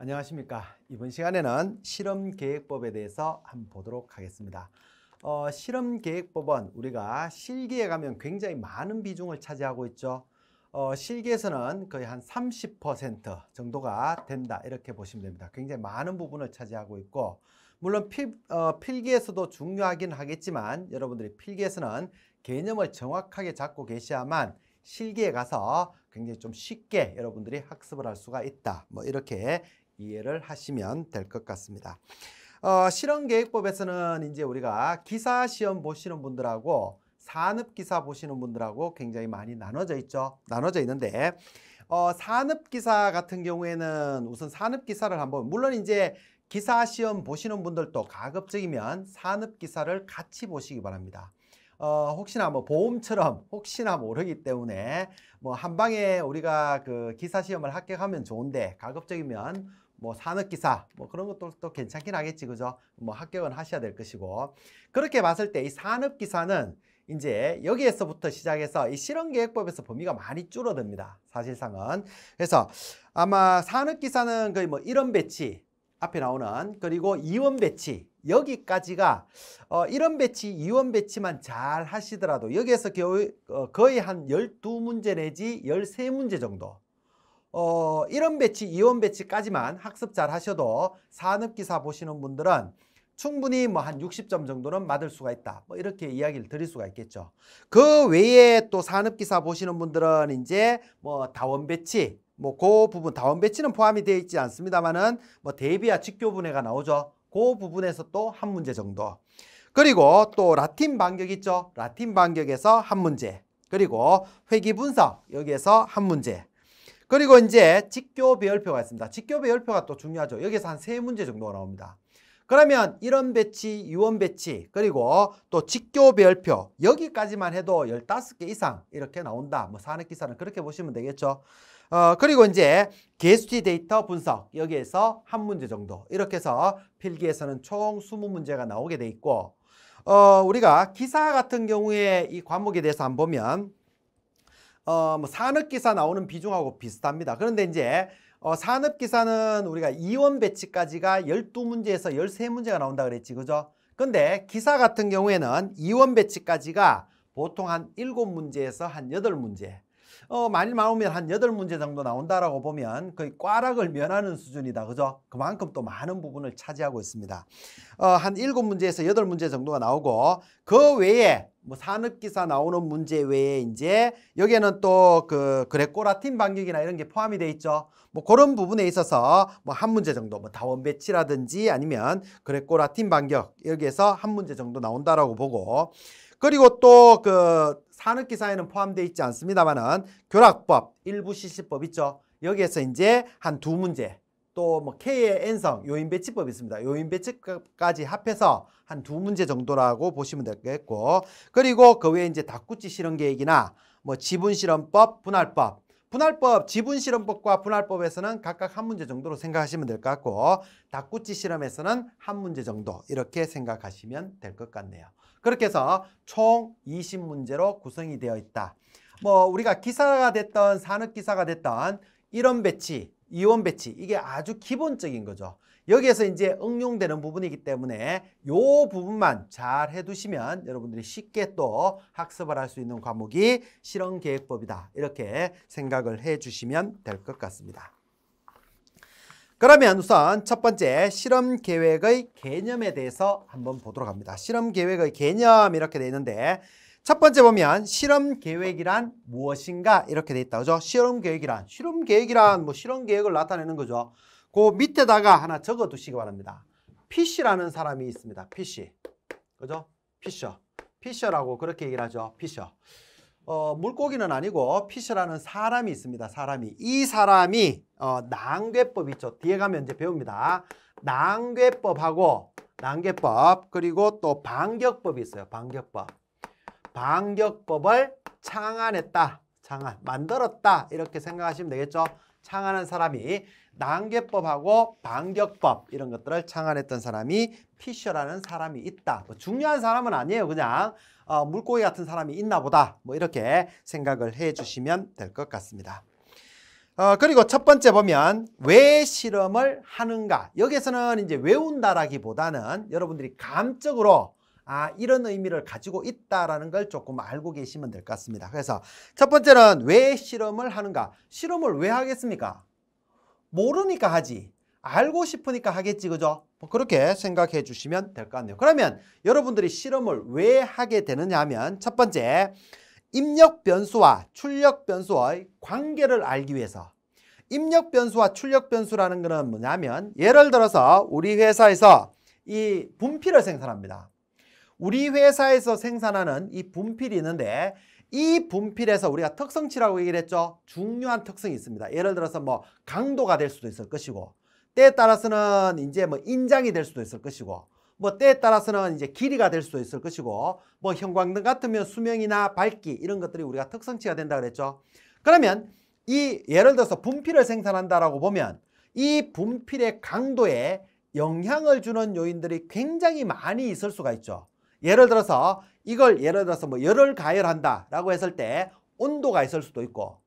안녕하십니까. 이번 시간에는 실험계획법에 대해서 한번 보도록 하겠습니다. 어, 실험계획법은 우리가 실기에 가면 굉장히 많은 비중을 차지하고 있죠. 어, 실기에서는 거의 한 30% 정도가 된다 이렇게 보시면 됩니다. 굉장히 많은 부분을 차지하고 있고 물론 필, 어, 필기에서도 중요하긴 하겠지만 여러분들이 필기에서는 개념을 정확하게 잡고 계셔야만 실기에 가서 굉장히 좀 쉽게 여러분들이 학습을 할 수가 있다. 뭐 이렇게 이해를 하시면 될 것 같습니다. 어, 실험계획법에서는 이제 우리가 기사 시험 보시는 분들하고 산업기사 보시는 분들하고 굉장히 많이 나눠져 있죠. 나눠져 있는데 어, 산업기사 같은 경우에는 우선 산업기사를 한번 물론 이제 기사 시험 보시는 분들도 가급적이면 산업기사를 같이 보시기 바랍니다. 어, 혹시나 뭐 보험처럼 혹시나 모르기 때문에 뭐 한 방에 우리가 그 기사 시험을 합격하면 좋은데 가급적이면 뭐 산업기사 뭐 그런 것도 또 괜찮긴 하겠지 그죠? 뭐 합격은 하셔야 될 것이고 그렇게 봤을 때 이 산업기사는 이제 여기에서부터 시작해서 이실험계획법에서 범위가 많이 줄어듭니다. 사실상은. 그래서 아마 산업기사는 거의 뭐 이런 배치 앞에 나오는 그리고 이원 배치 여기까지가 어 이런 배치, 이원 배치만 잘 하시더라도 여기에서 겨우, 어, 거의 한 12문제 내지 13문제 정도 어, 1원 배치, 이원 배치까지만 학습 잘 하셔도 산업기사 보시는 분들은 충분히 뭐 한 60점 정도는 맞을 수가 있다. 뭐 이렇게 이야기를 드릴 수가 있겠죠. 그 외에 또 산업기사 보시는 분들은 이제 뭐 다원 배치, 뭐 그 부분 다원 배치는 포함이 되어 있지 않습니다만은 뭐 대비와 직교분해가 나오죠. 그 부분에서 또 한 문제 정도. 그리고 또 라틴 반격 있죠. 라틴 반격에서 한 문제. 그리고 회기 분석 여기에서 한 문제. 그리고 이제 직교 배열표가 있습니다. 직교 배열표가 또 중요하죠. 여기서 한 세 문제 정도가 나옵니다. 그러면 이원 배치, 이원 배치, 그리고 또 직교 배열표 여기까지만 해도 열다섯 개 이상 이렇게 나온다. 뭐 산업 기사는 그렇게 보시면 되겠죠. 어, 그리고 이제 개수치 데이터 분석 여기에서 한 문제 정도 이렇게 해서 필기에서는 총 스무 문제가 나오게 돼 있고 어, 우리가 기사 같은 경우에 이 과목에 대해서 한번 보면 어, 뭐 산업기사 나오는 비중하고 비슷합니다. 그런데 이제 어, 산업기사는 우리가 이원 배치까지가 12문제에서 13문제가 나온다 그랬지, 그죠? 근데 기사 같은 경우에는 이원 배치까지가 보통 한 7문제에서 한 8문제, 어, 많이 나오면 한 8문제 정도 나온다라고 보면 거의 꽈락을 면하는 수준이다. 그죠? 그만큼 또 많은 부분을 차지하고 있습니다. 어, 한 7문제에서 8문제 정도가 나오고 그 외에 뭐 산업기사 나오는 문제 외에 이제 여기에는 또 그 그레코라틴 반격이나 이런 게 포함이 돼 있죠. 뭐 그런 부분에 있어서 뭐 한 문제 정도 뭐 다원 배치라든지 아니면 그레코라틴 반격 여기에서 한 문제 정도 나온다라고 보고 그리고 또 그 산업기사에는 포함되어 있지 않습니다만은 교락법, 일부 시시법 있죠. 여기에서 이제 한 두 문제 또 뭐 K의 N성 요인 배치법 있습니다. 요인 배치까지 합해서 한두 문제 정도라고 보시면 되겠고 그리고 그 외에 이제 닭구치 실험 계획이나 뭐 지분 실험법, 분할법 분할법, 지분 실험법과 분할법에서는 각각 한 문제 정도로 생각하시면 될 것 같고 닭구치 실험에서는 한 문제 정도 이렇게 생각하시면 될 것 같네요. 그렇게 해서 총 20문제로 구성이 되어 있다. 뭐 우리가 기사가 됐던 산업 기사가 됐던 이원 배치, 이원 배치 이게 아주 기본적인 거죠. 여기에서 이제 응용되는 부분이기 때문에 이 부분만 잘 해두시면 여러분들이 쉽게 또 학습을 할 수 있는 과목이 실험계획법이다. 이렇게 생각을 해주시면 될 것 같습니다. 그러면 우선 첫 번째 실험 계획의 개념에 대해서 한번 보도록 합니다. 실험 계획의 개념 이렇게 돼 있는데 첫 번째 보면 실험 계획이란 무엇인가 이렇게 돼 있다. 그죠? 실험 계획이란 실험 계획이란 뭐 실험 계획을 나타내는 거죠. 그 밑에다가 하나 적어 두시기 바랍니다. 피쉬라는 사람이 있습니다. 피쉬. 그죠? 피셔. 피셔라고 그렇게 얘기를 하죠. 피셔. 어, 물고기는 아니고 피셔라는 사람이 있습니다. 사람이. 이 사람이 어, 난괴법 있죠. 뒤에 가면 이제 배웁니다. 난괴법하고난괴법 그리고 또 반격법이 있어요. 반격법. 반격법을 창안했다. 창안. 만들었다. 이렇게 생각하시면 되겠죠. 창안한 사람이 난개법하고 반격법 이런 것들을 창안했던 사람이 피셔라는 사람이 있다. 뭐 중요한 사람은 아니에요. 그냥 어, 물고기 같은 사람이 있나 보다. 뭐 이렇게 생각을 해주시면 될 것 같습니다. 어, 그리고 첫 번째 보면 왜 실험을 하는가. 여기서는 이제 외운다라기보다는 여러분들이 감적으로 아 이런 의미를 가지고 있다라는 걸 조금 알고 계시면 될 것 같습니다. 그래서 첫 번째는 왜 실험을 하는가? 실험을 왜 하겠습니까? 모르니까 하지. 알고 싶으니까 하겠지, 그죠? 뭐 그렇게 생각해 주시면 될 것 같네요. 그러면 여러분들이 실험을 왜 하게 되느냐 하면 첫 번째, 입력 변수와 출력 변수의 관계를 알기 위해서 입력 변수와 출력 변수라는 것은 뭐냐면 예를 들어서 우리 회사에서 이 분필을 생산합니다. 우리 회사에서 생산하는 이 분필이 있는데 이 분필에서 우리가 특성치라고 얘기를 했죠. 중요한 특성이 있습니다. 예를 들어서 뭐 강도가 될 수도 있을 것이고 때에 따라서는 이제 뭐 인장이 될 수도 있을 것이고 뭐 때에 따라서는 이제 길이가 될 수도 있을 것이고 뭐 형광등 같으면 수명이나 밝기 이런 것들이 우리가 특성치가 된다 그랬죠. 그러면 이 예를 들어서 분필을 생산한다라고 보면 이 분필의 강도에 영향을 주는 요인들이 굉장히 많이 있을 수가 있죠. 예를 들어서 이걸 예를 들어서 뭐 열을 가열한다라고 했을 때 온도가 있을 수도 있고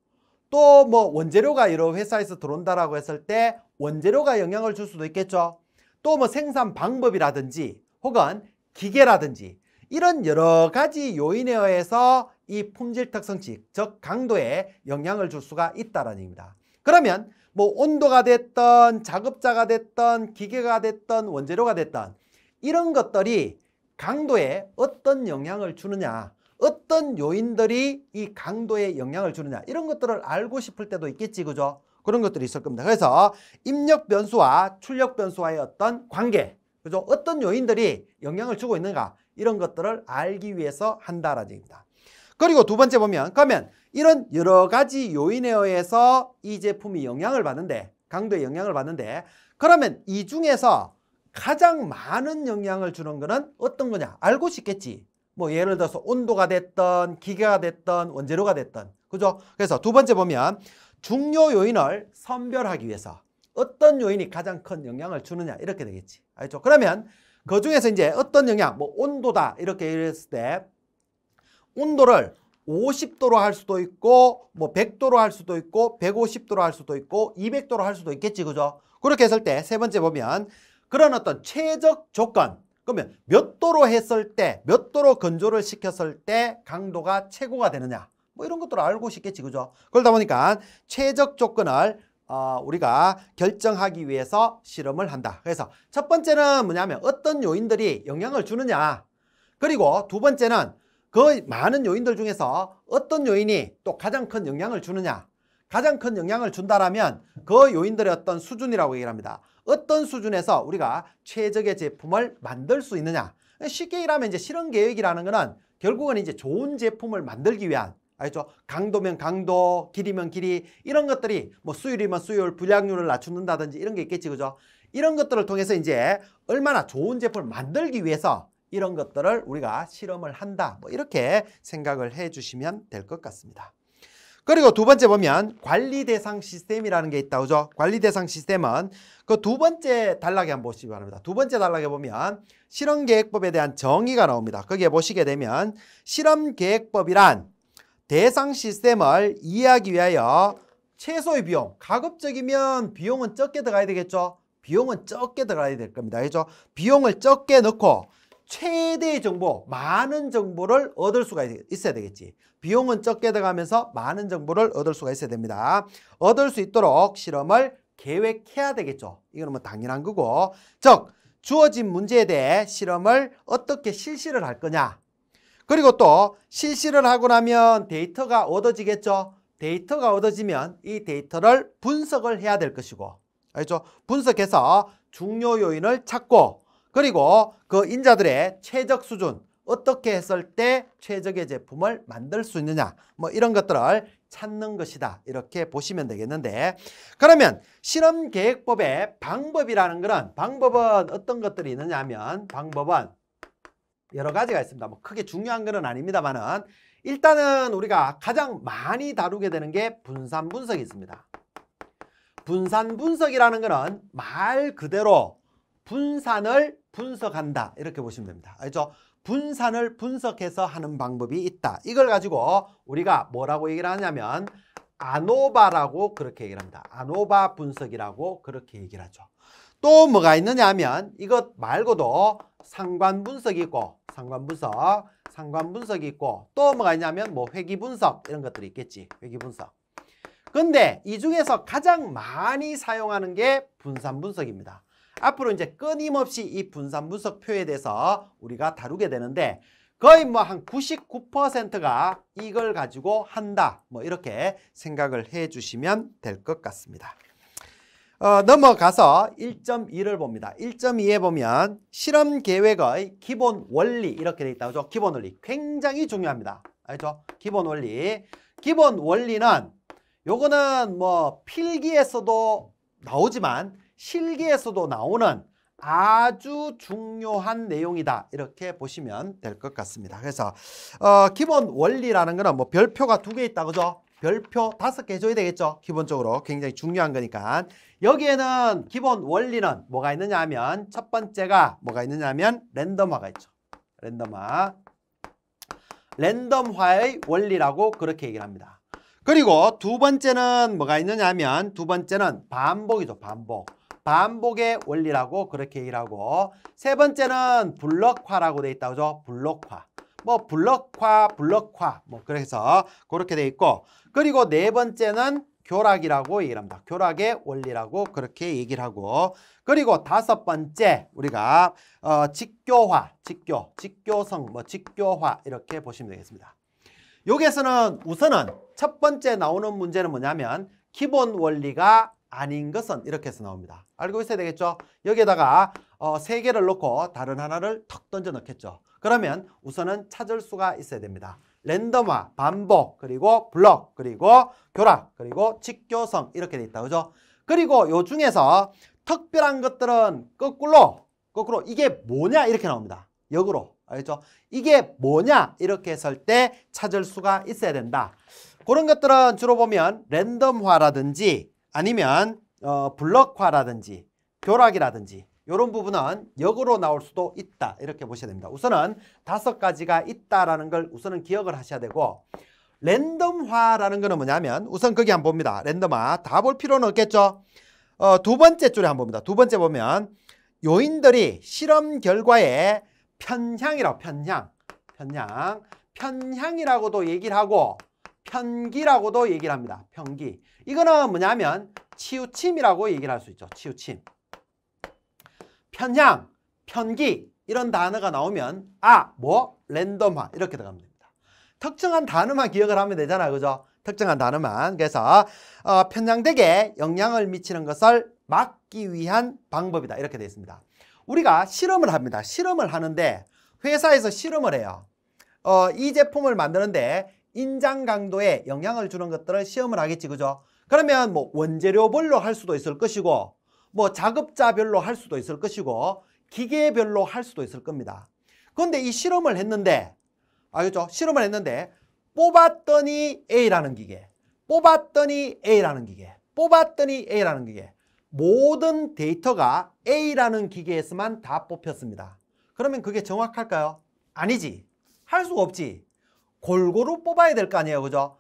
또 뭐 원재료가 여러 회사에서 들어온다라고 했을 때 원재료가 영향을 줄 수도 있겠죠. 또 뭐 생산 방법이라든지 혹은 기계라든지 이런 여러 가지 요인에 의해서 이 품질 특성 치즉 강도에 영향을 줄 수가 있다는 라 얘기입니다. 그러면 뭐 온도가 됐던 작업자가 됐던 기계가 됐던 원재료가 됐던 이런 것들이 강도에 어떤 영향을 주느냐 어떤 요인들이 이 강도에 영향을 주느냐 이런 것들을 알고 싶을 때도 있겠지 그죠? 그런 것들이 있을 겁니다. 그래서 입력 변수와 출력 변수와의 어떤 관계 그죠? 어떤 요인들이 영향을 주고 있는가 이런 것들을 알기 위해서 한다라는 얘기입니다. 그리고 두 번째 보면 그러면 이런 여러 가지 요인에 의해서 이 제품이 영향을 받는데 강도에 영향을 받는데 그러면 이 중에서 가장 많은 영향을 주는 거는 어떤 거냐? 알고 싶겠지. 뭐 예를 들어서 온도가 됐던 기계가 됐던 원재료가 됐던 그죠? 그래서 두 번째 보면 중요 요인을 선별하기 위해서 어떤 요인이 가장 큰 영향을 주느냐 이렇게 되겠지. 알죠? 그러면 그 중에서 이제 어떤 영향, 뭐 온도다 이렇게 이랬을 때 온도를 50도로 할 수도 있고 뭐 100도로 할 수도 있고 150도로 할 수도 있고 200도로 할 수도 있겠지 그죠? 그렇게 했을 때 세 번째 보면 그런 어떤 최적 조건 그러면 몇 도로 했을 때 몇 도로 건조를 시켰을 때 강도가 최고가 되느냐 뭐 이런 것들을 알고 싶겠지 그죠 그러다 보니까 최적 조건을 어, 우리가 결정하기 위해서 실험을 한다 그래서 첫 번째는 뭐냐면 어떤 요인들이 영향을 주느냐 그리고 두 번째는 그 많은 요인들 중에서 어떤 요인이 또 가장 큰 영향을 주느냐 가장 큰 영향을 준다라면 그 요인들의 어떤 수준이라고 얘기를 합니다. 어떤 수준에서 우리가 최적의 제품을 만들 수 있느냐 쉽게 일하면 이제 실험 계획이라는 거는 결국은 이제 좋은 제품을 만들기 위한 알죠? 강도면 강도, 길이면 길이 이런 것들이 뭐 수율이면 수율, 불량률을 낮춘다든지 이런 게 있겠지 그죠? 이런 것들을 통해서 이제 얼마나 좋은 제품을 만들기 위해서 이런 것들을 우리가 실험을 한다 뭐 이렇게 생각을 해주시면 될 것 같습니다. 그리고 두 번째 보면 관리 대상 시스템이라는 게 있다. 그죠? 관리 대상 시스템은 그 두 번째 단락에 한번 보시기 바랍니다. 두 번째 단락에 보면 실험계획법에 대한 정의가 나옵니다. 거기에 보시게 되면 실험계획법이란 대상 시스템을 이해하기 위하여 최소의 비용, 가급적이면 비용은 적게 들어가야 되겠죠? 비용은 적게 들어가야 될 겁니다. 그죠? 비용을 적게 넣고 최대의 정보, 많은 정보를 얻을 수가 있어야 되겠지. 비용은 적게 들어가면서 많은 정보를 얻을 수가 있어야 됩니다. 얻을 수 있도록 실험을 계획해야 되겠죠. 이거는 뭐 당연한 거고. 즉, 주어진 문제에 대해 실험을 어떻게 실시를 할 거냐. 그리고 또 실시를 하고 나면 데이터가 얻어지겠죠. 데이터가 얻어지면 이 데이터를 분석을 해야 될 것이고. 알죠? 분석해서 중요 요인을 찾고 그리고 그 인자들의 최적 수준 어떻게 했을 때 최적의 제품을 만들 수 있느냐 뭐 이런 것들을 찾는 것이다 이렇게 보시면 되겠는데 그러면 실험계획법의 방법이라는 것은 방법은 어떤 것들이 있느냐 하면 방법은 여러 가지가 있습니다 뭐 크게 중요한 것은 아닙니다만은 일단은 우리가 가장 많이 다루게 되는 게 분산 분석이 있습니다 분산 분석이라는 것은 말 그대로 분산을 분석한다 이렇게 보시면 됩니다. 알죠? 분산을 분석해서 하는 방법이 있다. 이걸 가지고 우리가 뭐라고 얘기를 하냐면 아노바라고 그렇게 얘기를 합니다. 아노바 분석이라고 그렇게 얘기를 하죠. 또 뭐가 있느냐 하면 이것 말고도 상관 분석이 있고 상관 분석, 상관 분석이 있고 또 뭐가 있냐면 뭐 회귀 분석 이런 것들이 있겠지. 회귀 분석. 근데 이 중에서 가장 많이 사용하는 게 분산 분석입니다. 앞으로 이제 끊임없이 이 분산 분석표에 대해서 우리가 다루게 되는데 거의 뭐 한 99%가 이걸 가지고 한다. 뭐 이렇게 생각을 해 주시면 될 것 같습니다. 어, 넘어가서 1.2를 봅니다. 1.2에 보면 실험 계획의 기본 원리 이렇게 돼 있다고 죠 기본 원리 굉장히 중요합니다. 알죠? 기본 원리. 기본 원리는 요거는 뭐 필기에서도 나오지만 실기에서도 나오는 아주 중요한 내용이다 이렇게 보시면 될 것 같습니다 그래서 어, 기본 원리라는 거는 뭐 별표가 두 개 있다 그죠 별표 다섯 개 줘야 되겠죠 기본적으로 굉장히 중요한 거니까 여기에는 기본 원리는 뭐가 있느냐 하면 첫 번째가 뭐가 있느냐 하면 랜덤화가 있죠 랜덤화 랜덤화의 원리라고 그렇게 얘기를 합니다 그리고 두 번째는 뭐가 있느냐 하면 두 번째는 반복이죠 반복 반복의 원리라고 그렇게 일하고 세 번째는 블럭화라고 돼있다그죠 블럭화. 뭐 블럭화, 블럭화 뭐 그래서 그렇게 돼 있고 그리고 네 번째는 교락이라고 얘기를 합니다. 교락의 원리라고 그렇게 얘기를 하고 그리고 다섯 번째 우리가 어, 직교화, 직교, 직교성, 뭐 직교화 이렇게 보시면 되겠습니다. 여기에서는 우선은 첫 번째 나오는 문제는 뭐냐면 기본 원리가 아닌 것은 이렇게 해서 나옵니다. 알고 있어야 되겠죠? 여기에다가 어, 세 개를 놓고 다른 하나를 턱 던져 넣겠죠. 그러면 우선은 찾을 수가 있어야 됩니다. 랜덤화, 반복, 그리고 블럭, 그리고 교락, 그리고 직교성 이렇게 돼 있다. 그죠? 그리고 요 중에서 특별한 것들은 거꾸로 거꾸로 이게 뭐냐 이렇게 나옵니다. 역으로. 알겠죠? 이게 뭐냐 이렇게 설 때 찾을 수가 있어야 된다. 그런 것들은 주로 보면 랜덤화라든지 아니면 어, 블럭화라든지 교락이라든지 이런 부분은 역으로 나올 수도 있다 이렇게 보셔야 됩니다. 우선은 다섯 가지가 있다라는 걸 우선은 기억을 하셔야 되고 랜덤화라는 거는 뭐냐면 우선 거기 한번 봅니다. 랜덤화 다 볼 필요는 없겠죠. 어, 두 번째 줄에 한번 봅니다. 두 번째 보면 요인들이 실험 결과에 편향이라고 편향 편향 편향이라고도 얘기를 하고 편기라고도 얘기를 합니다. 편기 이거는 뭐냐면 치우침이라고 얘기를 할 수 있죠. 치우침. 편향, 편기 이런 단어가 나오면 아, 뭐, 랜덤화 이렇게 들어가면 됩니다. 특정한 단어만 기억을 하면 되잖아. 그죠? 특정한 단어만. 그래서 어, 편향되게 영향을 미치는 것을 막기 위한 방법이다. 이렇게 되어 있습니다. 우리가 실험을 합니다. 실험을 하는데 회사에서 실험을 해요. 어, 이 제품을 만드는데 인장 강도에 영향을 주는 것들을 시험을 하겠지. 그죠? 그러면 뭐 원재료별로 할 수도 있을 것이고 뭐 작업자별로 할 수도 있을 것이고 기계별로 할 수도 있을 겁니다. 그런데 이 실험을 했는데 아겠죠 실험을 했는데 뽑았더니 A라는 기계 뽑았더니 A라는 기계 뽑았더니 A라는 기계 모든 데이터가 A라는 기계에서만 다 뽑혔습니다. 그러면 그게 정확할까요? 아니지. 할 수가 없지. 골고루 뽑아야 될 거 아니에요. 그죠?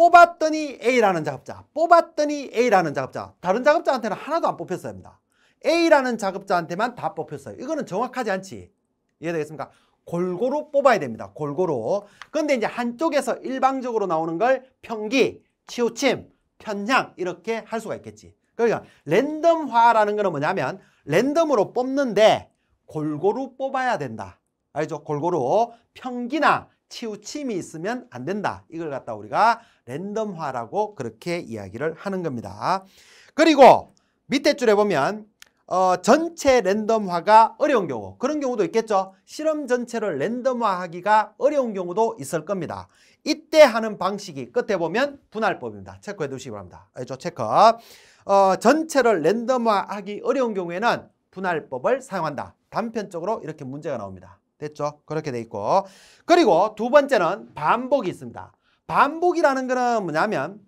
뽑았더니 A라는 작업자, 뽑았더니 A라는 작업자. 다른 작업자한테는 하나도 안 뽑혔어요. 입니다. A라는 작업자한테만 다 뽑혔어요. 이거는 정확하지 않지. 이해되겠습니까? 골고루 뽑아야 됩니다. 골고루. 근데 이제 한쪽에서 일방적으로 나오는 걸 평기, 치우침, 편향 이렇게 할 수가 있겠지. 그러니까 랜덤화라는 거는 뭐냐면 랜덤으로 뽑는데 골고루 뽑아야 된다. 알죠? 골고루 평기나 치우침이 있으면 안 된다. 이걸 갖다 우리가 랜덤화라고 그렇게 이야기를 하는 겁니다. 그리고 밑에 줄에 보면 어, 전체 랜덤화가 어려운 경우 그런 경우도 있겠죠. 실험 전체를 랜덤화하기가 어려운 경우도 있을 겁니다. 이때 하는 방식이 끝에 보면 분할법입니다. 체크해 두시기 바랍니다. 알죠? 예, 체크. 어, 전체를 랜덤화하기 어려운 경우에는 분할법을 사용한다. 단편적으로 이렇게 문제가 나옵니다. 됐죠? 그렇게 돼 있고 그리고 두 번째는 반복이 있습니다. 반복이라는 거는 뭐냐면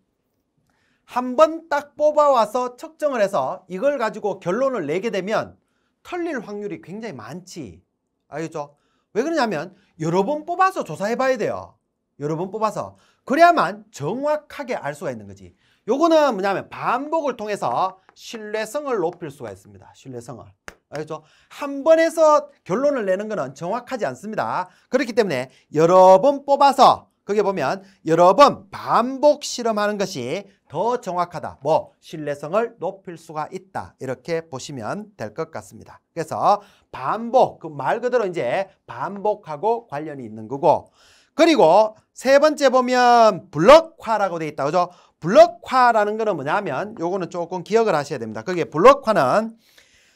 한 번 딱 뽑아와서 측정을 해서 이걸 가지고 결론을 내게 되면 털릴 확률이 굉장히 많지. 알겠죠? 왜 그러냐면 여러 번 뽑아서 조사해 봐야 돼요. 여러 번 뽑아서. 그래야만 정확하게 알 수가 있는 거지. 요거는 뭐냐면 반복을 통해서 신뢰성을 높일 수가 있습니다. 신뢰성을. 알겠죠? 한 번에서 결론을 내는 것은 정확하지 않습니다. 그렇기 때문에 여러 번 뽑아서 거기에 보면 여러 번 반복 실험하는 것이 더 정확하다. 뭐 신뢰성을 높일 수가 있다. 이렇게 보시면 될 것 같습니다. 그래서 반복, 그 말 그대로 이제 반복하고 관련이 있는 거고 그리고 세 번째 보면 블럭화라고 되어 있다. 그죠? 블럭화라는 거는 뭐냐면 요거는 조금 기억을 하셔야 됩니다. 그게 블럭화는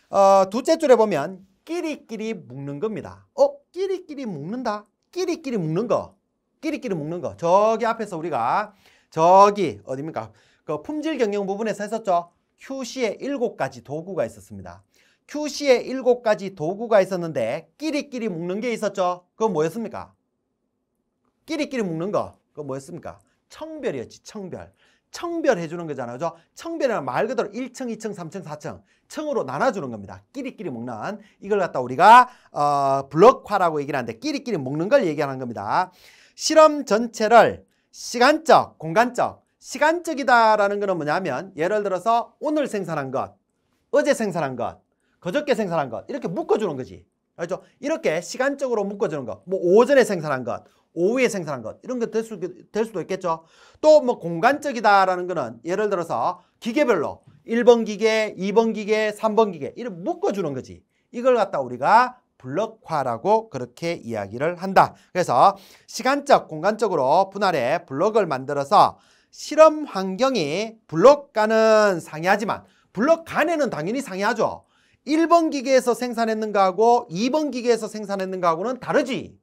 어, 두째 줄에 보면 끼리끼리 묶는 겁니다. 어? 끼리끼리 묶는다? 끼리끼리 묶는 거. 끼리끼리 묶는 거. 저기 앞에서 우리가 저기 어디입니까? 그 품질 경영 부분에서 했었죠. QC의 일곱 가지 도구가 있었습니다. QC의 일곱 가지 도구가 있었는데 끼리끼리 묶는 게 있었죠. 그건 뭐였습니까? 끼리끼리 묶는 거. 그건 뭐였습니까? 청별이었지, 청별. 청별해 주는 거잖아요. 그죠? 청별이란 말 그대로 1층, 2층, 3층, 4층 층으로 나눠주는 겁니다. 끼리끼리 먹는 이걸 갖다 우리가 어, 블록화라고 얘기를 하는데 끼리끼리 먹는 걸 얘기하는 겁니다. 실험 전체를 시간적, 공간적, 시간적이다라는 거는 뭐냐면 예를 들어서 오늘 생산한 것, 어제 생산한 것, 그저께 생산한 것 이렇게 묶어주는 거지. 알죠? 이렇게 시간적으로 묶어주는 것, 뭐 오전에 생산한 것, 오후에 생산한 것 이런 게 될 수도 있겠죠. 또 뭐 공간적이다라는 거는 예를 들어서 기계별로 1번 기계, 2번 기계, 3번 기계 이런 묶어주는 거지. 이걸 갖다 우리가 블럭화라고 그렇게 이야기를 한다. 그래서 시간적, 공간적으로 분할해 블럭을 만들어서 실험 환경이 블럭간는 상이하지만 블럭간에는 당연히 상이하죠. 1번 기계에서 생산했는가하고 2번 기계에서 생산했는가하고는 다르지.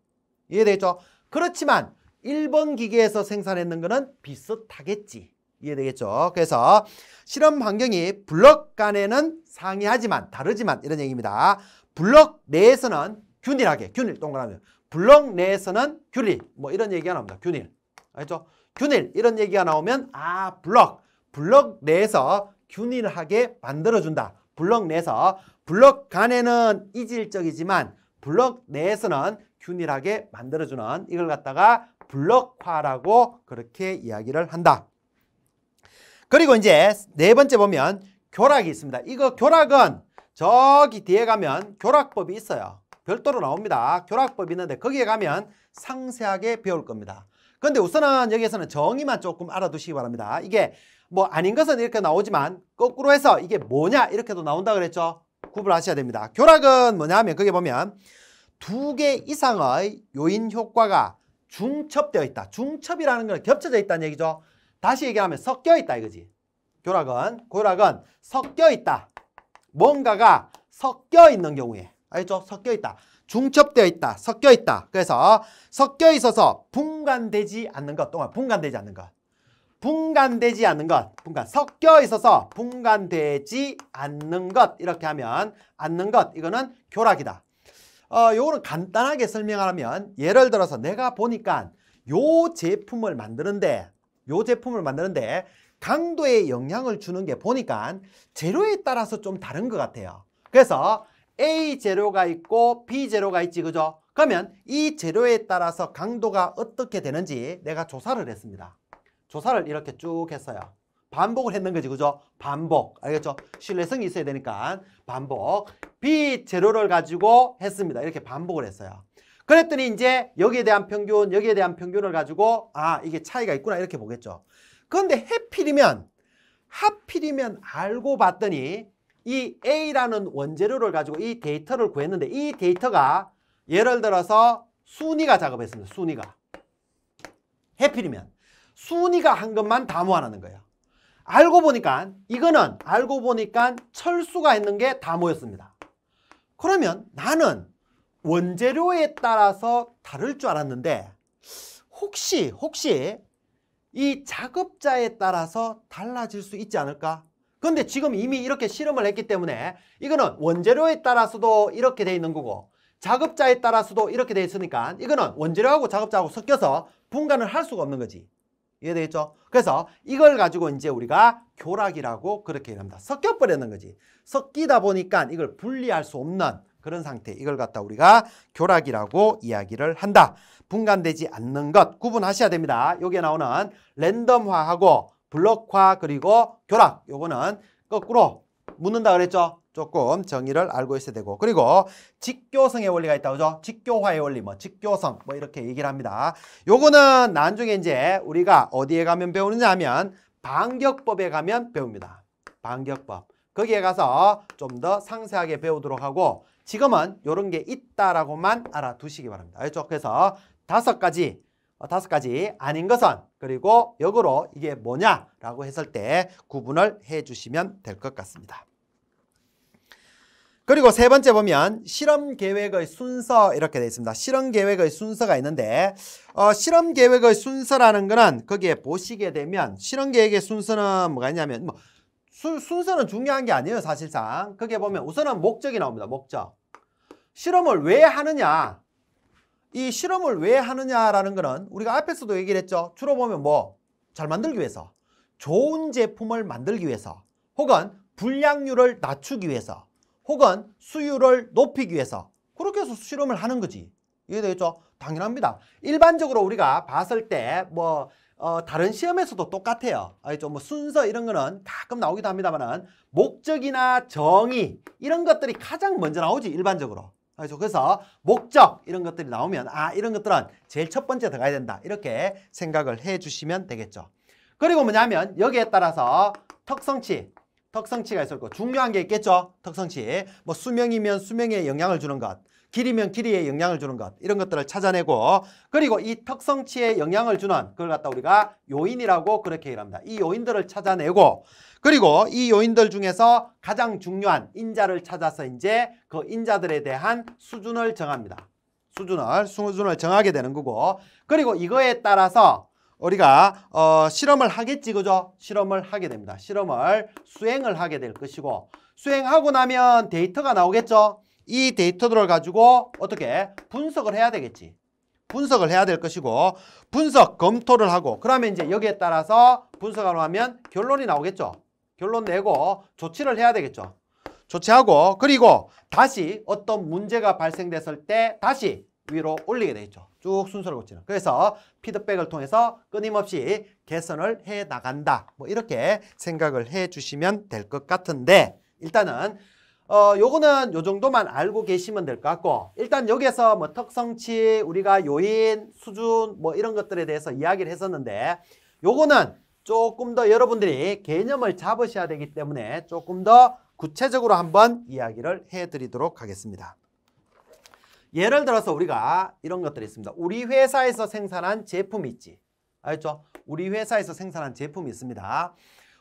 이해되겠죠? 그렇지만 일본 기계에서 생산했는 거는 비슷하겠지. 이해되겠죠? 그래서 실험 환경이 블럭 간에는 상이하지만 다르지만 이런 얘기입니다. 블럭 내에서는 균일하게 균일 동그라미 블럭 내에서는 균일 뭐 이런 얘기가 나옵니다. 균일 알죠? 균일 이런 얘기가 나오면 아 블럭 블럭 내에서 균일하게 만들어준다. 블럭 내에서 블럭 간에는 이질적이지만 블럭 내에서는 균일하게 만들어주는 이걸 갖다가 블록화라고 그렇게 이야기를 한다. 그리고 이제 네 번째 보면 교락이 있습니다. 이거 교락은 저기 뒤에 가면 교락법이 있어요. 별도로 나옵니다. 교락법이 있는데 거기에 가면 상세하게 배울 겁니다. 근데 우선은 여기에서는 정의만 조금 알아두시기 바랍니다. 이게 뭐 아닌 것은 이렇게 나오지만 거꾸로 해서 이게 뭐냐 이렇게도 나온다 그랬죠. 구분하셔야 됩니다. 교락은 뭐냐 하면 거기 에 보면 두개 이상의 요인 효과가 중첩되어 있다. 중첩이라는 건 겹쳐져 있다는 얘기죠. 다시 얘기하면 섞여 있다 이거지. 교락은, 고락은 섞여 있다. 뭔가가 섞여 있는 경우에. 알겠죠? 섞여 있다. 중첩되어 있다. 섞여 있다. 그래서 섞여 있어서 분간되지 않는 것 동안 분간되지 않는 것. 분간되지 않는 것, 분간, 섞여 있어서 분간되지 않는 것 이렇게 하면 않는 것, 이거는 교락이다. 어, 요거는 간단하게 설명하면 예를 들어서 내가 보니까 요 제품을 만드는데 요 제품을 만드는데 강도에 영향을 주는 게 보니까 재료에 따라서 좀 다른 것 같아요. 그래서 A 재료가 있고 B 재료가 있지 그죠? 그러면 이 재료에 따라서 강도가 어떻게 되는지 내가 조사를 했습니다. 조사를 이렇게 쭉 했어요. 반복을 했는 거지, 그죠? 반복. 알겠죠? 신뢰성이 있어야 되니까 반복. B 재료를 가지고 했습니다. 이렇게 반복을 했어요. 그랬더니 이제 여기에 대한 평균, 여기에 대한 평균을 가지고 아, 이게 차이가 있구나 이렇게 보겠죠. 그런데 해필이면 하필이면 알고 봤더니 이 A라는 원재료를 가지고 이 데이터를 구했는데 이 데이터가 예를 들어서 순위가 작업했습니다. 순위가. 해필이면 순위가 한 것만 다 모아놨는 거예요. 알고 보니까 이거는 알고 보니까 철수가 있는 게 다 모였습니다. 그러면 나는 원재료에 따라서 다를 줄 알았는데 혹시 혹시 이 작업자에 따라서 달라질 수 있지 않을까? 근데 지금 이미 이렇게 실험을 했기 때문에 이거는 원재료에 따라서도 이렇게 돼 있는 거고 작업자에 따라서도 이렇게 돼 있으니까 이거는 원재료하고 작업자하고 섞여서 분간을 할 수가 없는 거지. 이해되겠죠? 그래서 이걸 가지고 이제 우리가 교락이라고 그렇게 얘기합니다. 섞여버리는 거지. 섞이다 보니까 이걸 분리할 수 없는 그런 상태 이걸 갖다 우리가 교락이라고 이야기를 한다. 분간되지 않는 것 구분하셔야 됩니다. 여기에 나오는 랜덤화하고 블록화 그리고 교락 요거는 거꾸로 묻는다 그랬죠? 조금 정의를 알고 있어야 되고 그리고 직교성의 원리가 있다 그죠? 직교화의 원리 뭐 직교성 뭐 이렇게 얘기를 합니다. 요거는 나중에 이제 우리가 어디에 가면 배우느냐 하면 반격법에 가면 배웁니다. 반격법. 거기에 가서 좀 더 상세하게 배우도록 하고 지금은 요런게 있다라고만 알아두시기 바랍니다. 알죠? 그렇죠? 그래서 다섯 가지 어, 다섯 가지 아닌 것은 그리고 역으로 이게 뭐냐라고 했을 때 구분을 해주시면 될 것 같습니다. 그리고 세 번째 보면 실험 계획의 순서 이렇게 되어 있습니다. 실험 계획의 순서가 있는데 어, 실험 계획의 순서라는 거는 거기에 보시게 되면 실험 계획의 순서는 뭐가 있냐면 뭐 수, 순서는 중요한 게 아니에요 사실상 거기에 보면 우선은 목적이 나옵니다 목적 실험을 왜 하느냐 이 실험을 왜 하느냐라는 거는 우리가 앞에서도 얘기를 했죠 주로 보면 뭐 잘 만들기 위해서 좋은 제품을 만들기 위해서 혹은 불량률을 낮추기 위해서 혹은 수율을 높이기 위해서 그렇게 해서 실험을 하는 거지. 이해되겠죠? 당연합니다. 일반적으로 우리가 봤을 때 뭐 어, 다른 시험에서도 똑같아요. 알겠죠? 뭐 순서 이런 거는 가끔 나오기도 합니다만은 목적이나 정의 이런 것들이 가장 먼저 나오지 일반적으로. 알겠죠? 그래서 목적 이런 것들이 나오면 아 이런 것들은 제일 첫 번째 들어가야 된다 이렇게 생각을 해주시면 되겠죠. 그리고 뭐냐면 여기에 따라서 특성치 턱성치가 있을 거 중요한 게 있겠죠 턱성치 뭐 수명이면 수명에 영향을 주는 것 길이면 길이에 영향을 주는 것 이런 것들을 찾아내고 그리고 이 턱성치에 영향을 주는 그걸 갖다 우리가 요인이라고 그렇게 일합니다 이 요인들을 찾아내고 그리고 이 요인들 중에서 가장 중요한 인자를 찾아서 이제 그 인자들에 대한 수준을 정합니다 수준을 수준을 정하게 되는 거고 그리고 이거에 따라서 우리가 어, 실험을 하겠지 그죠? 실험을 하게 됩니다. 실험을 수행을 하게 될 것이고 수행하고 나면 데이터가 나오겠죠? 이 데이터들을 가지고 어떻게 분석을 해야 되겠지. 분석을 해야 될 것이고 분석 검토를 하고 그러면 이제 여기에 따라서 분석을 하면 결론이 나오겠죠. 결론 내고 조치를 해야 되겠죠. 조치하고 그리고 다시 어떤 문제가 발생됐을 때 다시 위로 올리게 되겠죠. 쭉 순서를 고치는. 그래서 피드백을 통해서 끊임없이 개선을 해 나간다. 뭐 이렇게 생각을 해 주시면 될 것 같은데 일단은 어, 요거는 요 정도만 알고 계시면 될 것 같고 일단 여기에서 뭐 특성치, 우리가 요인, 수준 뭐 이런 것들에 대해서 이야기를 했었는데 요거는 조금 더 여러분들이 개념을 잡으셔야 되기 때문에 조금 더 구체적으로 한번 이야기를 해드리도록 하겠습니다. 예를 들어서 우리가 이런 것들이 있습니다. 우리 회사에서 생산한 제품이 있지. 알겠죠? 우리 회사에서 생산한 제품이 있습니다.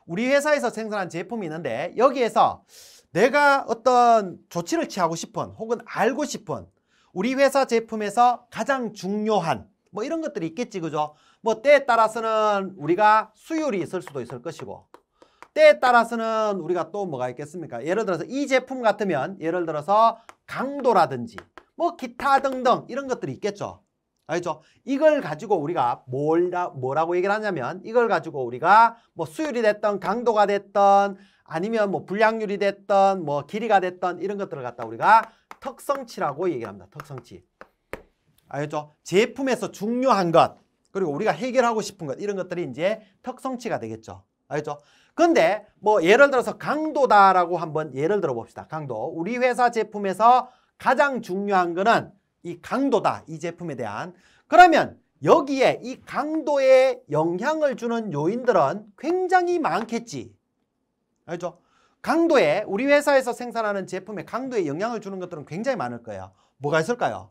우리 회사에서 생산한 제품이 있는데 여기에서 내가 어떤 조치를 취하고 싶은 혹은 알고 싶은 우리 회사 제품에서 가장 중요한 뭐 이런 것들이 있겠지 그죠? 뭐 때에 따라서는 우리가 수율이 있을 수도 있을 것이고 때에 따라서는 우리가 또 뭐가 있겠습니까? 예를 들어서 이 제품 같으면 예를 들어서 강도라든지 뭐 기타 등등 이런 것들이 있겠죠. 알죠? 이걸 가지고 우리가 뭘라, 뭐라고 얘기를 하냐면 이걸 가지고 우리가 뭐 수율이 됐던 강도가 됐던 아니면 뭐 불량률이 됐던 뭐 길이가 됐던 이런 것들을 갖다 우리가 특성치라고 얘기합니다. 특성치. 알죠? 제품에서 중요한 것 그리고 우리가 해결하고 싶은 것 이런 것들이 이제 특성치가 되겠죠. 알죠? 근데 뭐 예를 들어서 강도다라고 한번 예를 들어 봅시다. 강도. 우리 회사 제품에서 가장 중요한 거는 이 강도다. 이 제품에 대한. 그러면 여기에 이 강도에 영향을 주는 요인들은 굉장히 많겠지. 알죠? 강도에 우리 회사에서 생산하는 제품에 강도에 영향을 주는 것들은 굉장히 많을 거예요. 뭐가 있을까요?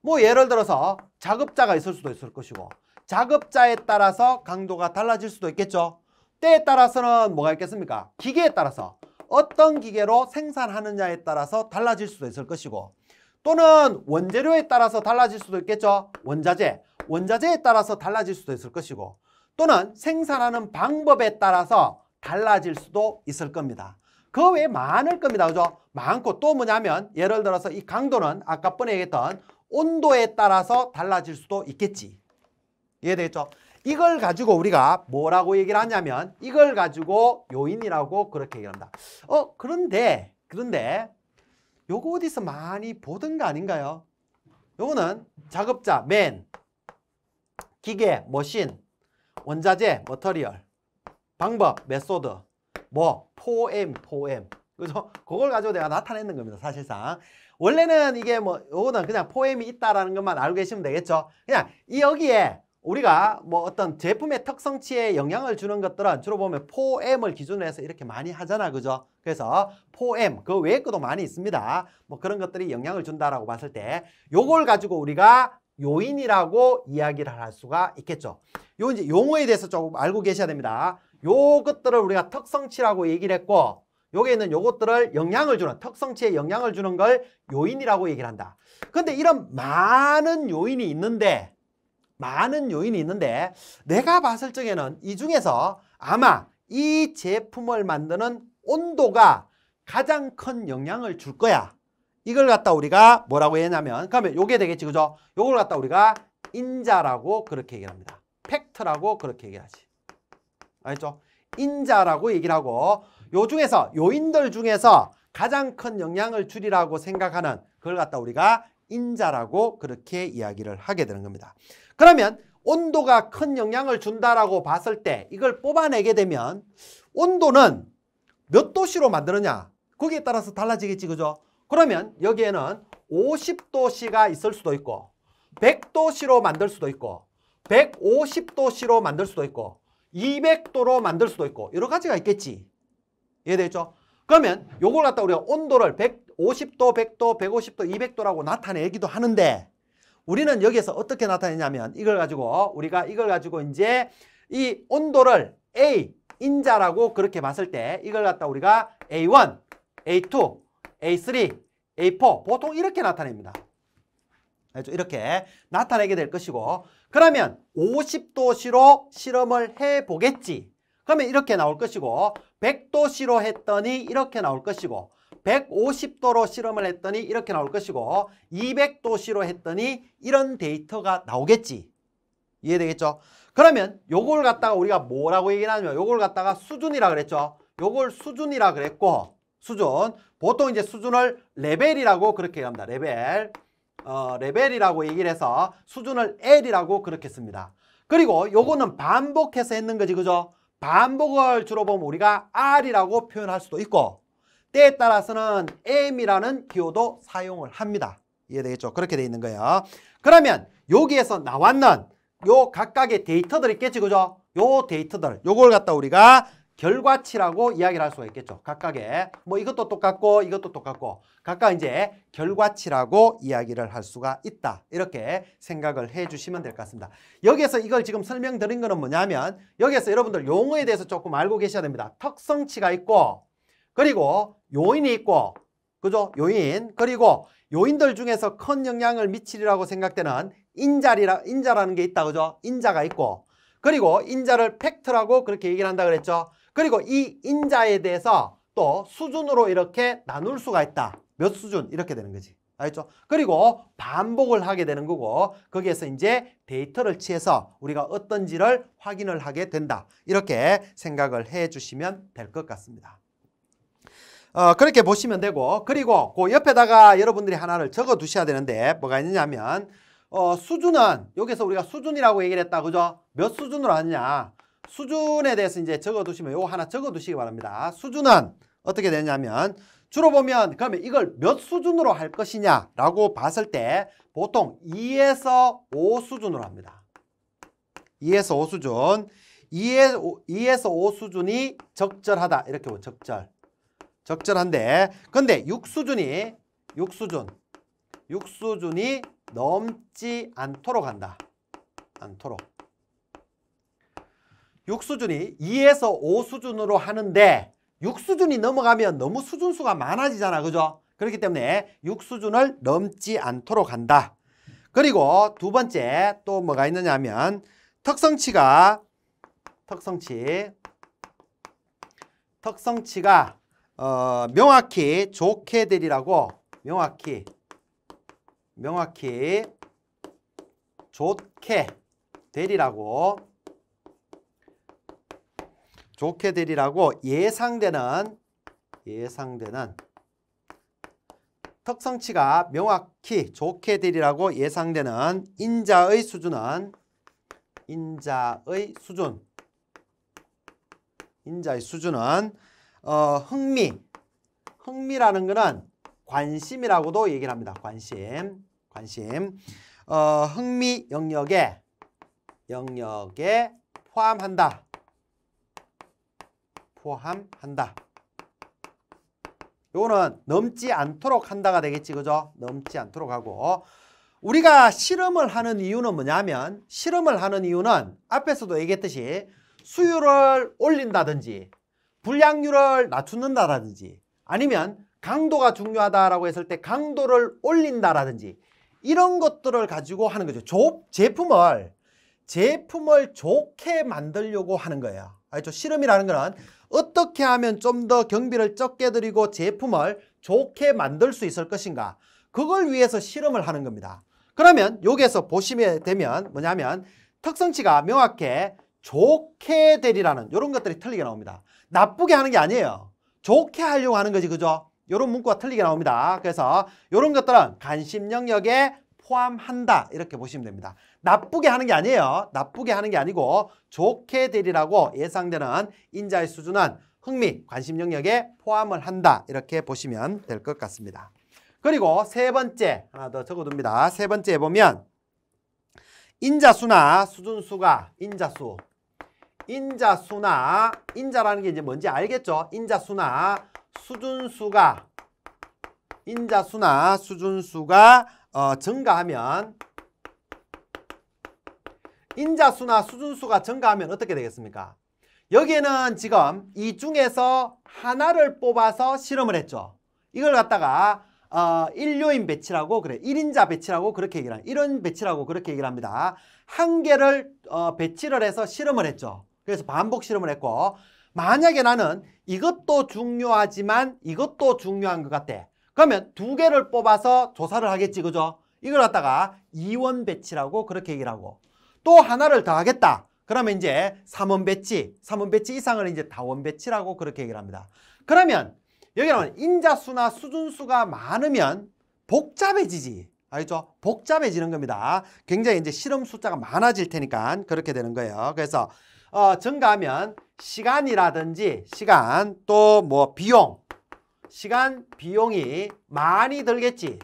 뭐 예를 들어서 작업자가 있을 수도 있을 것이고 작업자에 따라서 강도가 달라질 수도 있겠죠. 때에 따라서는 뭐가 있겠습니까? 기계에 따라서 어떤 기계로 생산하느냐에 따라서 달라질 수도 있을 것이고 또는 원재료에 따라서 달라질 수도 있겠죠. 원자재, 원자재에 따라서 달라질 수도 있을 것이고 또는 생산하는 방법에 따라서 달라질 수도 있을 겁니다. 그 외에 많을 겁니다. 그죠? 많고 또 뭐냐면 예를 들어서 이 강도는 아까 번에 얘기했던 온도에 따라서 달라질 수도 있겠지. 이해되겠죠? 이걸 가지고 우리가 뭐라고 얘기를 하냐면 이걸 가지고 요인이라고 그렇게 얘기합니다. 어 그런데 그런데 요거 어디서 많이 보던 거 아닌가요? 요거는 작업자, 맨, 기계, 머신, 원자재, 머터리얼, 방법, 메소드, 뭐, 포엠, 포엠. 그죠? 그걸 가지고 내가 나타내는 겁니다, 사실상. 원래는 이게 뭐, 요거는 그냥 포엠이 있다라는 것만 알고 계시면 되겠죠? 그냥 이 여기에 우리가 뭐 어떤 제품의 특성치에 영향을 주는 것들은 주로 보면 포엠을 기준으로 해서 이렇게 많이 하잖아 그죠 그래서 포엠 그 외의 것도 많이 있습니다 뭐 그런 것들이 영향을 준다라고 봤을 때 요걸 가지고 우리가 요인이라고 이야기를 할 수가 있겠죠 요 이제 용어에 대해서 조금 알고 계셔야 됩니다 요것들을 우리가 특성치라고 얘기를 했고 여기에 있는 요것들을 영향을 주는 특성치에 영향을 주는 걸 요인이라고 얘기를 한다 근데 이런 많은 요인이 있는데 많은 요인이 있는데 내가 봤을 적에는 이 중에서 아마 이 제품을 만드는 온도가 가장 큰 영향을 줄 거야. 이걸 갖다 우리가 뭐라고 했냐면 그러면 요게 되겠지 그죠? 요걸 갖다 우리가 인자라고 그렇게 얘기 합니다. 팩트라고 그렇게 얘기하지. 알죠? 인자라고 얘기를 하고 요 중에서 요인들 중에서 가장 큰 영향을 줄이라고 생각하는 그걸 갖다 우리가 인자라고 그렇게 이야기를 하게 되는 겁니다. 그러면 온도가 큰 영향을 준다라고 봤을 때 이걸 뽑아내게 되면 온도는 몇 도씨로 만드느냐 거기에 따라서 달라지겠지 그죠? 그러면 여기에는 50도씨가 있을 수도 있고 100도씨로 만들 수도 있고 150도씨로 만들 수도 있고 200도로 만들 수도 있고 여러 가지가 있겠지 이해되죠? 그러면 요걸 갖다 우리가 온도를 150도, 100도, 150도, 200도라고 나타내기도 하는데 우리는 여기에서 어떻게 나타내냐면 이걸 가지고 우리가 이걸 가지고 이제 이 온도를 A 인자라고 그렇게 봤을 때 이걸 갖다 우리가 A1, A2, A3, A4 보통 이렇게 나타냅니다. 이렇게 나타내게 될 것이고 그러면 50도씨로 실험을 해보겠지. 그러면 이렇게 나올 것이고 100도씨로 했더니 이렇게 나올 것이고 150도로 실험을 했더니 이렇게 나올 것이고 200도씨로 했더니 이런 데이터가 나오겠지. 이해되겠죠? 그러면 요걸 갖다가 우리가 뭐라고 얘기하냐면 요걸 갖다가 수준이라 그랬죠. 요걸 수준이라 그랬고 수준 보통 이제 수준을 레벨이라고 그렇게 합니다. 레벨 어, 레벨이라고 얘기를 해서 수준을 L이라고 그렇게 씁니다. 그리고 요거는 반복해서 했는 거지 그죠? 반복을 주로 보면 우리가 R이라고 표현할 수도 있고 때에 따라서는 am이라는 기호도 사용을 합니다. 이해되겠죠? 그렇게 돼 있는 거예요. 그러면 여기에서 나왔는 요 각각의 데이터들 있겠지, 그죠? 요 데이터들, 요걸 갖다 우리가 결과치라고 이야기를 할 수가 있겠죠. 각각의 뭐 이것도 똑같고 이것도 똑같고 각각 이제 결과치라고 이야기를 할 수가 있다. 이렇게 생각을 해주시면 될 것 같습니다. 여기에서 이걸 지금 설명드린 거는 뭐냐면 여기에서 여러분들 용어에 대해서 조금 알고 계셔야 됩니다. 특성치가 있고 그리고 요인이 있고 그죠? 요인 그리고 요인들 중에서 큰 영향을 미치리라고 생각되는 인자리라, 인자라는 게 있다 그죠? 인자가 있고 그리고 인자를 팩트라고 그렇게 얘기를 한다 그랬죠? 그리고 이 인자에 대해서 또 수준으로 이렇게 나눌 수가 있다. 몇 수준 이렇게 되는 거지. 알겠죠? 그리고 반복을 하게 되는 거고 거기에서 이제 데이터를 취해서 우리가 어떤지를 확인을 하게 된다. 이렇게 생각을 해주시면 될 것 같습니다. 어, 그렇게 보시면 되고 그리고 그 옆에다가 여러분들이 하나를 적어 두셔야 되는데 뭐가 있냐면 어, 수준은 여기서 우리가 수준이라고 얘기를 했다 그죠? 몇 수준으로 하느냐 수준에 대해서 이제 적어 두시면 요거 하나 적어 두시기 바랍니다. 수준은 어떻게 되냐면 주로 보면 그러면 이걸 몇 수준으로 할 것이냐라고 봤을 때 보통 2에서 5 수준으로 합니다. 2에서 5 수준 2에, 2에서 5 수준이 적절하다 이렇게 보면 적절 적절한데 근데 육수준이 육수준 육수준이 넘지 않도록 한다. 않도록. 육수준이 2에서 5 수준으로 하는데 육수준이 넘어가면 너무 수준수가 많아지잖아. 그죠? 그렇기 때문에 육수준을 넘지 않도록 한다. 그리고 두 번째 또 뭐가 있느냐 하면 특성치가 특성치 특성치가 어, 명확히 좋게 되리라고 명확히 명확히 좋게 되리라고 좋게 되리라고 예상되는 예상되는 특성치가 명확히 좋게 되리라고 예상되는 인자의 수준은 인자의 수준 인자의 수준은 어, 흥미, 흥미라는 거는 관심이라고도 얘기를 합니다. 관심, 관심. 어, 흥미 영역에 영역에 포함한다. 포함한다. 요거는 넘지 않도록 한다가 되겠지 그죠? 넘지 않도록 하고 우리가 실험을 하는 이유는 뭐냐면 실험을 하는 이유는 앞에서도 얘기했듯이 수율을 올린다든지 불량률을 낮추는다라든지 아니면 강도가 중요하다라고 했을 때 강도를 올린다라든지 이런 것들을 가지고 하는 거죠. 조, 제품을 제품을 좋게 만들려고 하는 거예요. 알죠? 실험이라는 거는 어떻게 하면 좀 더 경비를 적게 드리고 제품을 좋게 만들 수 있을 것인가 그걸 위해서 실험을 하는 겁니다. 그러면 여기에서 보시면 되면 뭐냐면 특성치가 명확해 좋게 되리라는 이런 것들이 틀리게 나옵니다. 나쁘게 하는 게 아니에요. 좋게 하려고 하는 거지, 그죠? 이런 문구가 틀리게 나옵니다. 그래서 이런 것들은 관심 영역에 포함한다 이렇게 보시면 됩니다. 나쁘게 하는 게 아니에요. 나쁘게 하는 게 아니고 좋게 되리라고 예상되는 인자의 수준은 흥미, 관심 영역에 포함을 한다 이렇게 보시면 될 것 같습니다. 그리고 세 번째 하나 더 적어둡니다. 세 번째 보면 인자수나 수준수가 인자수 인자수나 인자라는 게 이제 뭔지 알겠죠? 인자수나 수준수가 인자수나 수준수가 어, 증가하면 인자수나 수준수가 증가하면 어떻게 되겠습니까? 여기에는 지금 이 중에서 하나를 뽑아서 실험을 했죠. 이걸 갖다가 어, 인류인 배치라고 그래. 일인자 배치라고 그렇게 얘기를 합니다. 이런 배치라고 그렇게 얘기를 합니다. 한 개를 어, 배치를 해서 실험을 했죠. 그래서 반복 실험을 했고 만약에 나는 이것도 중요하지만 이것도 중요한 것 같아. 그러면 두 개를 뽑아서 조사를 하겠지, 그죠? 이걸 갖다가 이원 배치라고 그렇게 얘기를 하고 또 하나를 더 하겠다. 그러면 이제 삼원 배치, 삼원 배치 이상을 이제 다원 배치라고 그렇게 얘기를 합니다. 그러면 여기 나오는 인자수나 수준수가 많으면 복잡해지지. 알죠? 복잡해지는 겁니다. 굉장히 이제 실험 숫자가 많아질 테니까 그렇게 되는 거예요. 그래서 어, 증가하면 시간이라든지 시간 또 뭐 비용 시간 비용이 많이 들겠지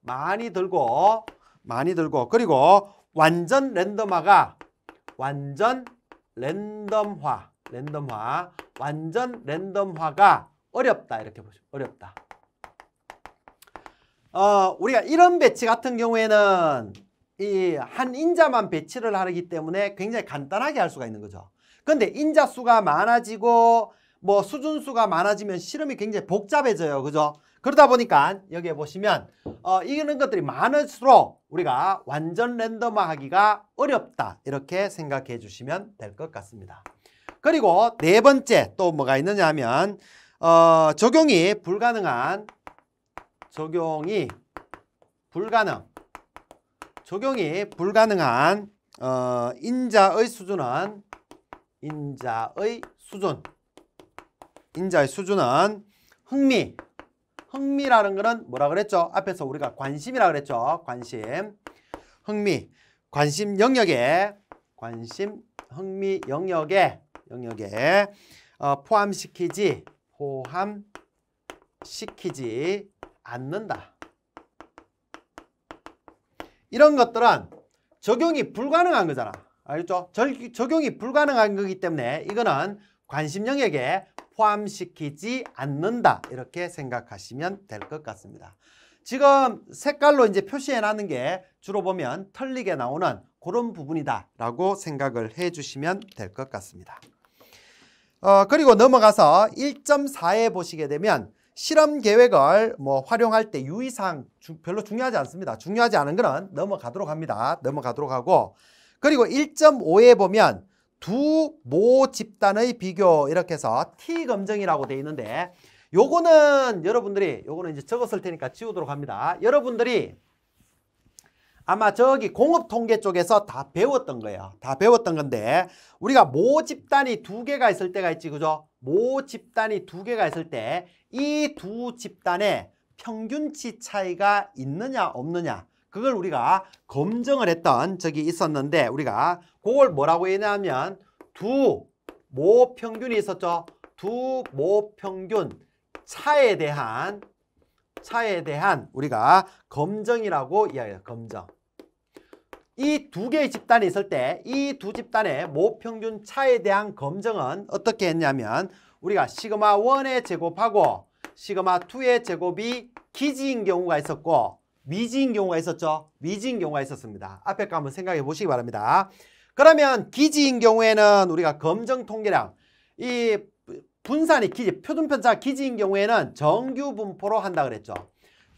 많이 들고 많이 들고 그리고 완전 랜덤화가 완전 랜덤화 랜덤화 완전 랜덤화가 어렵다 이렇게 보죠 어렵다 어, 우리가 이런 배치 같은 경우에는 이한 인자만 배치를 하기 때문에 굉장히 간단하게 할 수가 있는 거죠. 근데 인자 수가 많아지고 뭐 수준 수가 많아지면 실험이 굉장히 복잡해져요. 그죠? 그러다 보니까 여기에 보시면 어, 이런 것들이 많을수록 우리가 완전 랜덤화하기가 어렵다 이렇게 생각해 주시면 될 것 같습니다. 그리고 네 번째 또 뭐가 있느냐 하면 어, 적용이 불가능한 적용이 불가능 적용이 불가능한 어, 인자의 수준은 인자의 수준 인자의 수준은 흥미 흥미라는 것은 뭐라 그랬죠? 앞에서 우리가 관심이라 그랬죠? 관심 흥미 관심 영역에 관심 흥미 영역에 영역에 어, 포함시키지 포함시키지 않는다 이런 것들은 적용이 불가능한 거잖아. 알겠죠? 절, 적용이 불가능한 거기 때문에 이거는 관심 영역에 포함시키지 않는다. 이렇게 생각하시면 될 것 같습니다. 지금 색깔로 이제 표시해놨는 게 주로 보면 털리게 나오는 그런 부분이다라고 생각을 해주시면 될 것 같습니다. 어, 그리고 넘어가서 1.4에 보시게 되면 실험 계획을 뭐 활용할 때 유의사항 주, 별로 중요하지 않습니다. 중요하지 않은 거는 넘어가도록 합니다. 넘어가도록 하고 그리고 1.5에 보면 두 모 집단의 비교 이렇게 해서 T 검정이라고돼 있는데 요거는 여러분들이 요거는 이제 적었을 테니까 지우도록 합니다. 여러분들이 아마 저기 공업통계 쪽에서 다 배웠던 거예요. 다 배웠던 건데 우리가 모 집단이 두 개가 있을 때가 있지 그죠? 모 집단이 두 개가 있을 때 이 두 집단의 평균치 차이가 있느냐 없느냐 그걸 우리가 검증을 했던 적이 있었는데 우리가 그걸 뭐라고 했냐면 두 모 평균이 있었죠. 두 모 평균 차에 대한 차에 대한 우리가 검정이라고 이야기해요. 검정. 이두 개의 집단이 있을 때 이 두 집단의 모평균 차에 대한 검증은 어떻게 했냐면 우리가 시그마 원의 제곱하고 시그마 투의 제곱이 기지인 경우가 있었고 미지인 경우가 있었죠. 미지인 경우가 있었습니다. 앞에 거 한번 생각해 보시기 바랍니다. 그러면 기지인 경우에는 우리가 검정 통계량 이 분산이 기지 표준 편차 기지인 경우에는 정규 분포로 한다 그랬죠.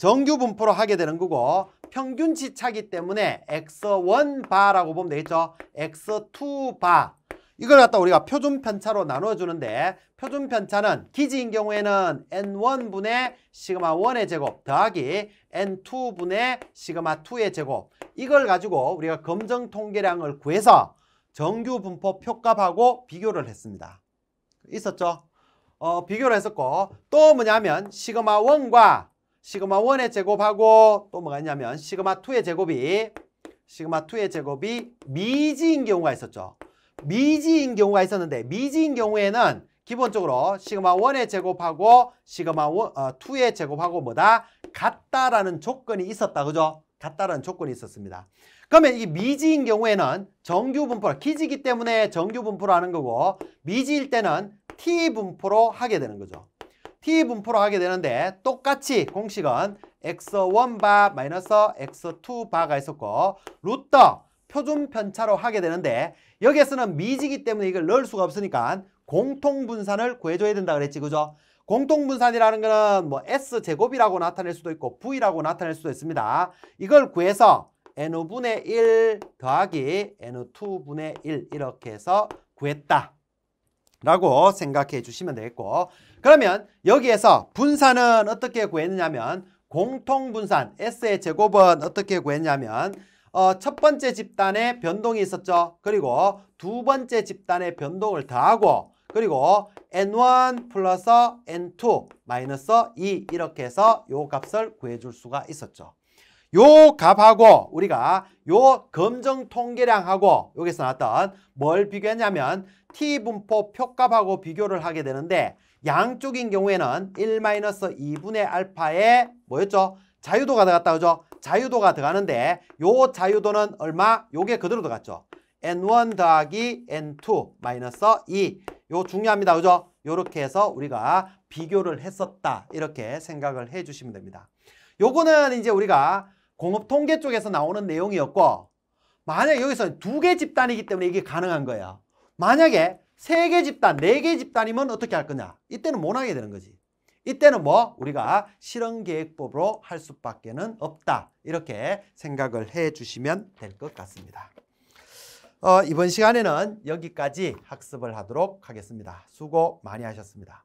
정규 분포로 하게 되는 거고 평균치 차기 때문에 x1 바라고 보면 되겠죠. x2 바. 이걸 갖다 우리가 표준 편차로 나눠 주는데 표준 편차는 기지인 경우에는 n1분의 시그마 1의 제곱 더하기 n2분의 시그마 2의 제곱 이걸 가지고 우리가 검정 통계량을 구해서 정규 분포 표값하고 비교를 했습니다. 있었죠? 어, 비교를 했었고 또 뭐냐면 시그마 1과 시그마 1의 제곱하고 또 뭐가 있냐면 시그마 2의 제곱이 시그마 2의 제곱이 미지인 경우가 있었죠. 미지인 경우가 있었는데 미지인 경우에는 기본적으로 시그마 1의 제곱하고 시그마 1, 어, 2의 제곱하고 뭐다? 같다라는 조건이 있었다. 그죠? 같다라는 조건이 있었습니다. 그러면 이 미지인 경우에는 정규 분포, 기지기 때문에 정규 분포로 하는 거고 미지일 때는 T 분포로 하게 되는 거죠. t분포로 하게 되는데 똑같이 공식은 x1바 마이너스 x2바가 있었고 루터 표준 편차로 하게 되는데 여기에서는 미지기 때문에 이걸 넣을 수가 없으니까 공통분산을 구해줘야 된다 그랬지 그죠? 공통분산이라는 거는 뭐 S제곱이라고 나타낼 수도 있고 V라고 나타낼 수도 있습니다. 이걸 구해서 N5분의 1 더하기 N2분의 1 이렇게 해서 구했다. 라고 생각해 주시면 되겠고 그러면 여기에서 분산은 어떻게 구했냐면 공통분산 S의 제곱은 어떻게 구했냐면 어, 첫 번째 집단의 변동이 있었죠. 그리고 두 번째 집단의 변동을 더하고 그리고 n1 플러스 n2 마이너스 2 이렇게 해서 요 값을 구해줄 수가 있었죠. 요 값하고 우리가 요 검정 통계량하고 여기서 나왔던 뭘 비교했냐면 t분포 표값하고 비교를 하게 되는데 양쪽인 경우에는 1-2분의 알파에 뭐였죠? 자유도가 들어갔다 그죠? 자유도가 들어가는데 요 자유도는 얼마? 요게 그대로 들어갔죠. n1 더하기 n2 마이너스 2. 요 중요합니다. 그죠? 요렇게 해서 우리가 비교를 했었다. 이렇게 생각을 해 주시면 됩니다. 요거는 이제 우리가 공업 통계 쪽에서 나오는 내용이었고 만약 여기서 두 개 집단이기 때문에 이게 가능한 거예요. 만약에 세개 집단, 네 개 집단이면 어떻게 할 거냐? 이때는 못 하게 되는 거지. 이때는 뭐 우리가 실험계획법으로할 수밖에 는 없다. 이렇게 생각을 해주시면 될 것 같습니다. 어, 이번 시간에는 여기까지 학습을 하도록 하겠습니다. 수고 많이 하셨습니다.